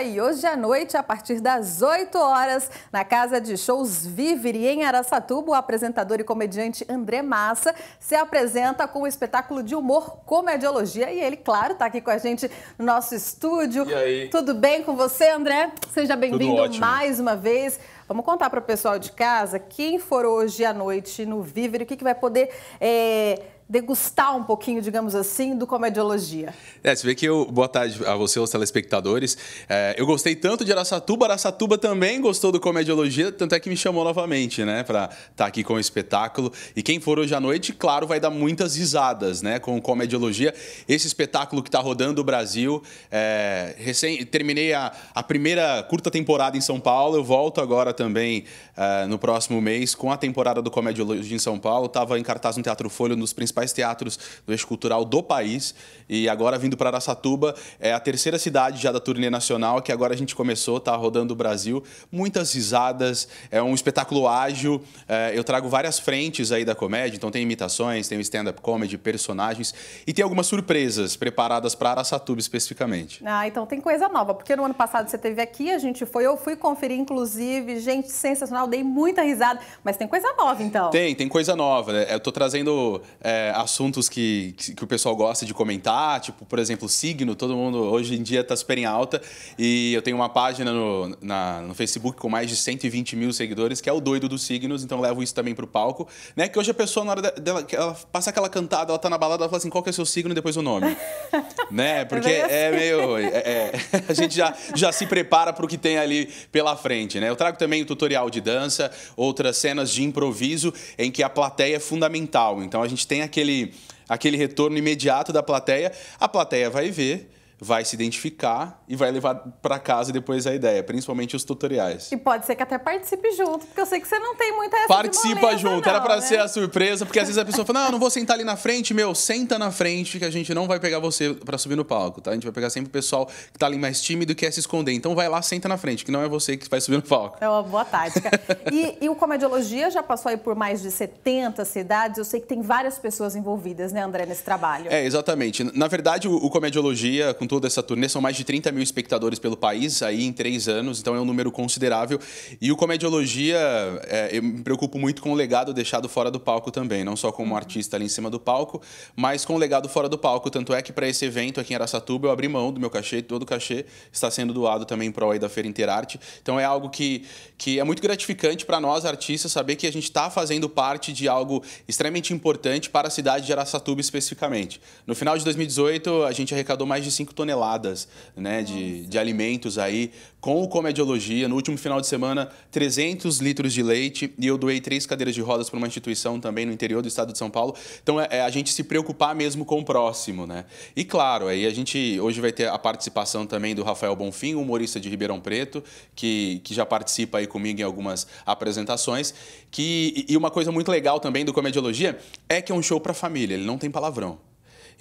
E hoje à noite, a partir das 8 horas, na Casa de Shows Viviri, em Araçatuba, o apresentador e comediante André Massa se apresenta com o espetáculo de humor Comediologia. E ele, claro, está aqui com a gente no nosso estúdio. E aí? Tudo bem com você, André? Seja bem-vindo mais uma vez. Vamos contar para o pessoal de casa quem for hoje à noite no Viviri, o que, que vai poder... É degustar um pouquinho, digamos assim, do Comediologia. É, você vê que eu... Boa tarde a você, os telespectadores. É, eu gostei tanto de Araçatuba, Araçatuba também gostou do Comediologia, tanto é que me chamou novamente, né, para estar tá aqui com o espetáculo. E quem for hoje à noite, claro, vai dar muitas risadas, né, com o Comediologia. Esse espetáculo que está rodando o Brasil. É, recém, terminei a, a primeira curta temporada em São Paulo, eu volto agora também é, no próximo mês com a temporada do Comediologia em São Paulo. Estava em cartaz no Teatro Folha, nos principais principais teatros do eixo cultural do país. E agora, vindo para Aracatuba, é a terceira cidade já da turnê nacional, que agora a gente começou, está rodando o Brasil. Muitas risadas, é um espetáculo ágil. É, eu trago várias frentes aí da comédia, então tem imitações, tem stand-up comedy, personagens e tem algumas surpresas preparadas para Aracatuba especificamente. Ah, então tem coisa nova, porque no ano passado você teve aqui, a gente foi, eu fui conferir, inclusive, gente, sensacional, dei muita risada, mas tem coisa nova então. Tem, tem coisa nova. Né? Eu estou trazendo. É, é, assuntos que, que o pessoal gosta de comentar, tipo, por exemplo, signo, todo mundo hoje em dia está super em alta. E eu tenho uma página no, na, no Facebook com mais de 120 mil seguidores, que é o doido dos signos, então levo isso também para o palco. Né? Que hoje a pessoa, na hora dela, ela passa aquela cantada, ela tá na balada, ela fala assim, qual que é o seu signo e depois o nome. né? É Porque é, assim. é meio. É, é a gente já, já se prepara para o que tem ali pela frente. Né? Eu trago também o tutorial de dança, outras cenas de improviso em que a plateia é fundamental. Então a gente tem aqui aquele, aquele retorno imediato da plateia, a plateia vai ver vai se identificar e vai levar para casa depois a ideia, principalmente os tutoriais. E pode ser que até participe junto, porque eu sei que você não tem muita essa Participa moleza, junto, não, era para né? ser a surpresa, porque às vezes a pessoa fala: "Não, eu não vou sentar ali na frente, meu, senta na frente que a gente não vai pegar você para subir no palco, tá? A gente vai pegar sempre o pessoal que tá ali mais tímido e quer se esconder. Então vai lá, senta na frente, que não é você que vai subir no palco". É uma boa tática. e, e o Comediologia já passou aí por mais de 70 cidades. Eu sei que tem várias pessoas envolvidas, né, André, nesse trabalho. É, exatamente. Na verdade, o, o Comediologia com toda essa turnê. São mais de 30 mil espectadores pelo país aí em três anos, então é um número considerável. E o Comediologia, é, eu me preocupo muito com o legado deixado fora do palco também, não só como uhum. artista ali em cima do palco, mas com o legado fora do palco. Tanto é que para esse evento aqui em Aracatuba eu abri mão do meu cachê, todo o cachê está sendo doado também o aí da Feira Interarte. Então é algo que, que é muito gratificante para nós artistas saber que a gente está fazendo parte de algo extremamente importante para a cidade de Aracatuba especificamente. No final de 2018 a gente arrecadou mais de 5 toneladas né, de, de alimentos aí com o Comediologia. No último final de semana, 300 litros de leite e eu doei três cadeiras de rodas para uma instituição também no interior do estado de São Paulo. Então, é, é, a gente se preocupar mesmo com o próximo, né? E claro, aí a gente hoje vai ter a participação também do Rafael Bonfim, humorista de Ribeirão Preto, que, que já participa aí comigo em algumas apresentações. Que, e uma coisa muito legal também do Comediologia é que é um show para família, ele não tem palavrão.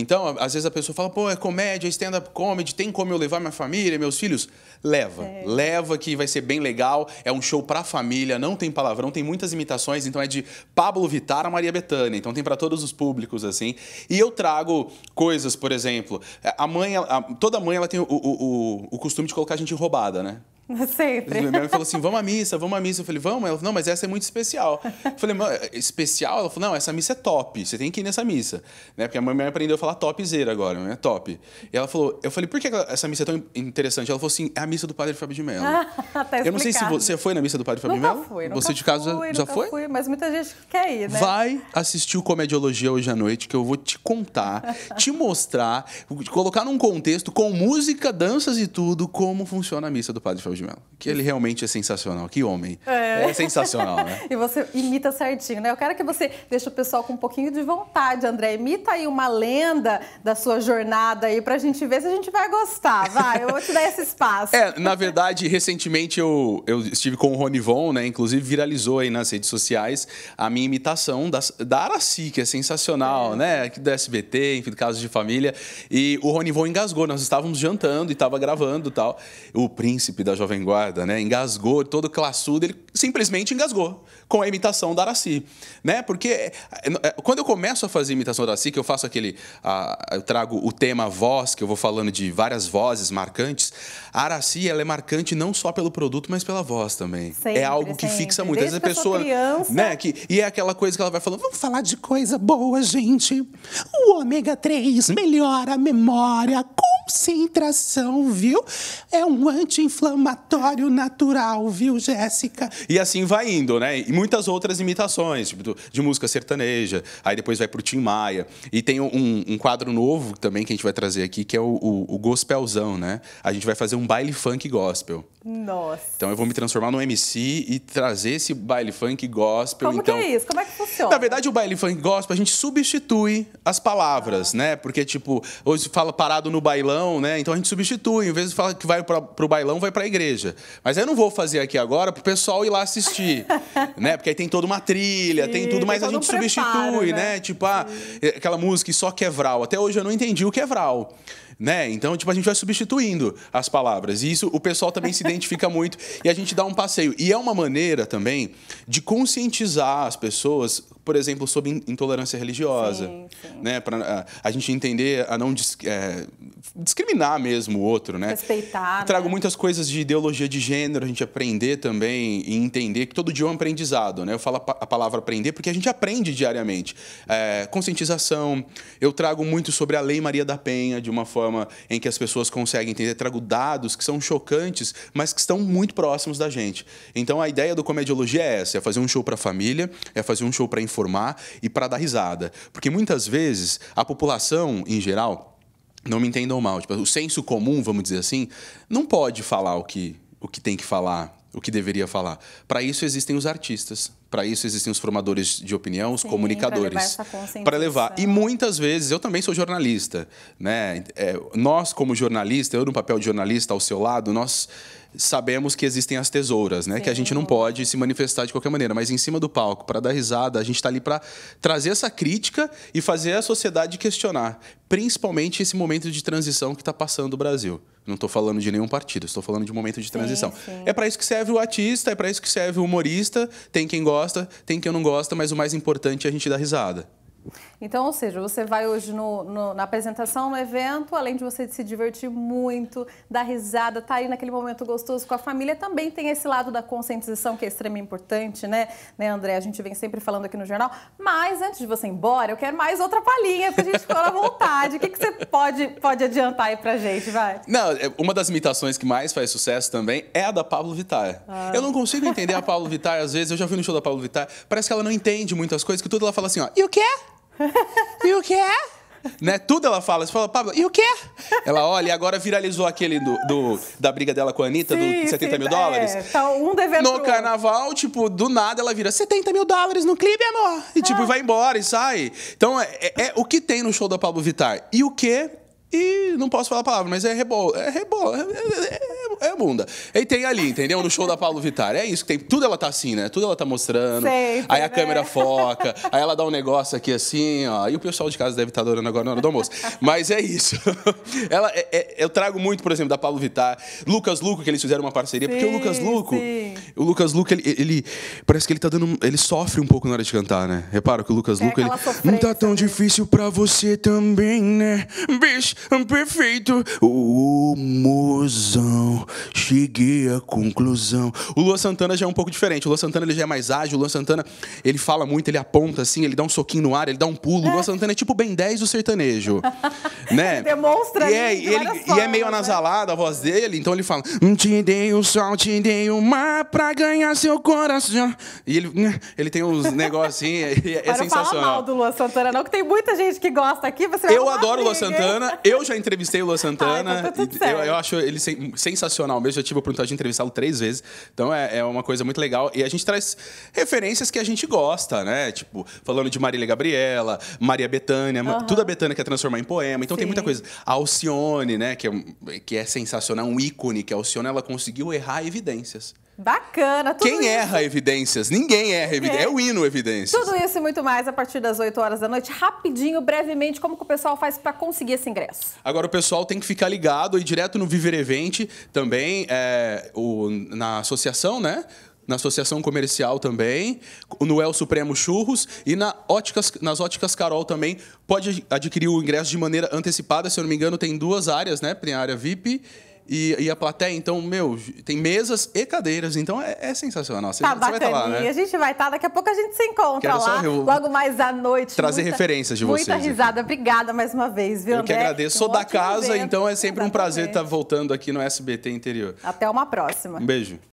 Então, às vezes a pessoa fala, pô, é comédia, stand-up comedy, tem como eu levar minha família, meus filhos? Leva. É. Leva que vai ser bem legal, é um show pra família, não tem palavrão, tem muitas imitações, então é de Pablo Vittar a Maria Bethânia, então tem para todos os públicos, assim. E eu trago coisas, por exemplo, a mãe, a, toda mãe ela tem o, o, o, o costume de colocar a gente roubada, né? Sempre. Ela falou assim: vamos à missa, vamos à missa. Eu falei, vamos? Ela falou, não, mas essa é muito especial. Eu falei, especial? Ela falou, não, essa missa é top, você tem que ir nessa missa. Né? Porque a mãe aprendeu a falar topzera agora, né? Top. E ela falou, eu falei, por que essa missa é tão interessante? Ela falou assim: é a missa do padre Fábio de Mello. tá eu não sei se você foi na missa do padre Fábio nunca de Mello. Fui, você de casa fui, já foi? Fui, mas muita gente quer ir, né? Vai assistir o Comediologia hoje à noite, que eu vou te contar, te mostrar, colocar num contexto com música, danças e tudo, como funciona a missa do padre Fábio de Mello. Que ele realmente é sensacional. Que homem. É, é sensacional, né? e você imita certinho, né? Eu quero que você deixe o pessoal com um pouquinho de vontade, André. Imita aí uma lenda da sua jornada aí pra gente ver se a gente vai gostar. Vai, eu vou te dar esse espaço. é, na verdade, recentemente eu, eu estive com o Ronivon, né? Inclusive viralizou aí nas redes sociais a minha imitação da, da Araci, que é sensacional, é. né? Aqui do SBT, enfim, do caso de família. E o Ronivon engasgou. Nós estávamos jantando e estava gravando tal. O príncipe da Jovem Jovem Guarda, né? Engasgou, todo classudo, ele simplesmente engasgou com a imitação da Araci, né? Porque é, é, é, quando eu começo a fazer imitação da Araci, que eu faço aquele, eu trago o tema voz, que eu vou falando de várias vozes marcantes, a Araci, ela é marcante não só pelo produto, mas pela voz também. Sempre, é algo que sempre. fixa muito. Desde Às vezes a pessoa, criança... né, que e é aquela coisa que ela vai falando, vamos falar de coisa boa, gente. O ômega 3 melhora a memória, concentração, viu? É um anti-inflamatório natural, viu, Jéssica? E assim vai indo, né? E muitas outras imitações, tipo, de música sertaneja, aí depois vai pro Tim Maia. E tem um, um quadro novo também que a gente vai trazer aqui, que é o, o, o gospelzão, né? A gente vai fazer um baile funk gospel. Nossa. Então eu vou me transformar no MC e trazer esse baile funk gospel. Como então, que é isso? Como é que funciona? Na verdade, o baile funk gospel, a gente substitui as palavras, ah. né? Porque, tipo, hoje fala parado no bailão, bailão, né? Então a gente substitui, em vez de falar que vai para o bailão, vai para a igreja. Mas eu não vou fazer aqui agora para o pessoal ir lá assistir, né? Porque aí tem toda uma trilha, Sim, tem tudo, mas tem a gente um preparo, substitui, né? né? Tipo, ah, é, aquela música só que é vral. Até hoje eu não entendi o que é vral né? Então, tipo, a gente vai substituindo as palavras. E isso o pessoal também se identifica muito e a gente dá um passeio. E é uma maneira também de conscientizar as pessoas, por exemplo, sobre intolerância religiosa, sim, sim. né? Para ah, a, gente entender a não dis, é, discriminar mesmo o outro, né? Respeitar. Eu trago né? muitas coisas de ideologia de gênero, a gente aprender também e entender que todo dia é um aprendizado, né? Eu falo a, a palavra aprender porque a gente aprende diariamente. É, conscientização. Eu trago muito sobre a Lei Maria da Penha de uma forma forma em que as pessoas conseguem entender. Trago dados que são chocantes, mas que estão muito próximos da gente. Então a ideia do comediologia é essa: é fazer um show para a família, é fazer um show para informar e para dar risada. Porque muitas vezes a população em geral. Não me entendam mal, tipo, o senso comum, vamos dizer assim, não pode falar o que, o que tem que falar, o que deveria falar. Para isso existem os artistas, para isso existem os formadores de opinião, os Sim, comunicadores. Para levar, levar, E muitas vezes, eu também sou jornalista. Né? É, nós, como jornalista, eu no papel de jornalista ao seu lado, nós sabemos que existem as tesouras, né? Sim. Que a gente não pode se manifestar de qualquer maneira, mas em cima do palco, para dar risada, a gente está ali para trazer essa crítica e fazer a sociedade questionar, principalmente esse momento de transição que está passando o Brasil. Não estou falando de nenhum partido, estou falando de um momento de transição. Sim, sim. É para isso que serve o artista, é para isso que serve o humorista. Tem quem gosta gosta, tem quem não gosta, mas o mais importante é a gente dar risada. Então, ou seja, você vai hoje no, no, na apresentação, no evento, além de você se divertir muito, dar risada, estar tá aí naquele momento gostoso com a família, também tem esse lado da conscientização que é extremamente importante, né? Né, André? A gente vem sempre falando aqui no jornal. Mas antes de você ir embora, eu quero mais outra palhinha pra gente ficar à vontade. O que, que você pode, pode adiantar aí pra gente, vai? Não, é, uma das imitações que mais faz sucesso também é a da Pablo Vittar. Ah. Eu não consigo entender a Pablo Vittar, às vezes, eu já fui no show da Pablo Vittar, parece que ela não entende muitas coisas, que tudo ela fala assim, ó, e o quê? e o quê? Né? Tudo ela fala. Você fala, Pablo, e o quê? Ela olha e agora viralizou aquele do, do da briga dela com a Anitta, sim, do 70 sim, mil dólares. É, tá um dever No carnaval, tipo, do nada ela vira 70 mil dólares no clipe, amor. E tipo, ah. vai embora e sai. Então, é, é, é o que tem no show da Pablo Vittar. E o quê? E não posso falar a palavra, mas é rebola. É rebola. É, é, é é bunda. E tem ali, entendeu? No show da Paulo Vittar. É isso que tem. Tudo ela tá assim, né? Tudo ela tá mostrando. Sempre, aí a né? câmera foca, aí ela dá um negócio aqui assim, ó. E o pessoal de casa deve estar tá adorando agora na hora do almoço. Mas é isso. ela, é, é, eu trago muito, por exemplo, da Paulo Vittar, Lucas Luco, que eles fizeram uma parceria, sim, porque o Lucas Luco. Sim. O Lucas Luco, ele, ele, Parece que ele tá dando. Ele sofre um pouco na hora de cantar, né? Repara que o Lucas é Luco, ele. Não tá tão né? difícil pra você também, né? Bicho, perfeito. o mozão, cheguei à conclusão. O Luan Santana já é um pouco diferente. O Luan Santana ele já é mais ágil. O Luan Santana ele fala muito, ele aponta assim, ele dá um soquinho no ar, ele dá um pulo. O Luan é. Santana é tipo Ben 10 do sertanejo. né? Ele demonstra e é, ele, formas, e é meio anasalada né? a voz dele, então ele fala: hum, Te dei o sol, te dei o mar pra ganhar seu coração. E ele, né, ele tem uns negocinhos assim, é, é sensacional. Não mal do Luan Santana, não, que tem muita gente que gosta aqui. Você eu adoro o Luan Santana, eu já entrevistei o Luan Santana. Ai, então tá eu, eu acho ele sensacional sensacional mesmo. Já tive a oportunidade de entrevistá-lo três vezes. Então é, é, uma coisa muito legal. E a gente traz referências que a gente gosta, né? Tipo, falando de Marília Gabriela, Maria Bethânia, uhum. tudo a Bethânia quer transformar em poema. Então Sim. tem muita coisa. A Alcione, né? Que é, que é sensacional, um ícone que a Alcione ela conseguiu errar evidências. Bacana. Tudo Quem isso... erra evidências? Ninguém erra evidências. É. é o hino evidências. Tudo isso e muito mais a partir das 8 horas da noite. Rapidinho, brevemente, como que o pessoal faz para conseguir esse ingresso? Agora o pessoal tem que ficar ligado e direto no Viver Event também, é, o, na associação, né? na Associação Comercial também, no El Supremo Churros e na Óticas, nas Óticas Carol também. Pode adquirir o ingresso de maneira antecipada, se eu não me engano, tem duas áreas, né? Tem a área VIP e, e, a plateia, então, meu, tem mesas e cadeiras, então é, é sensacional. Você, tá você vai estar tá lá, né? A gente vai estar, tá, daqui a pouco a gente se encontra Quero lá, logo mais à noite. Trazer muita, referências de vocês. Muita risada, aqui. obrigada mais uma vez, viu, Eu André? que agradeço, sou um da casa, evento. então é sempre Exatamente. um prazer tá estar voltando aqui no SBT Interior. Até uma próxima. Um beijo.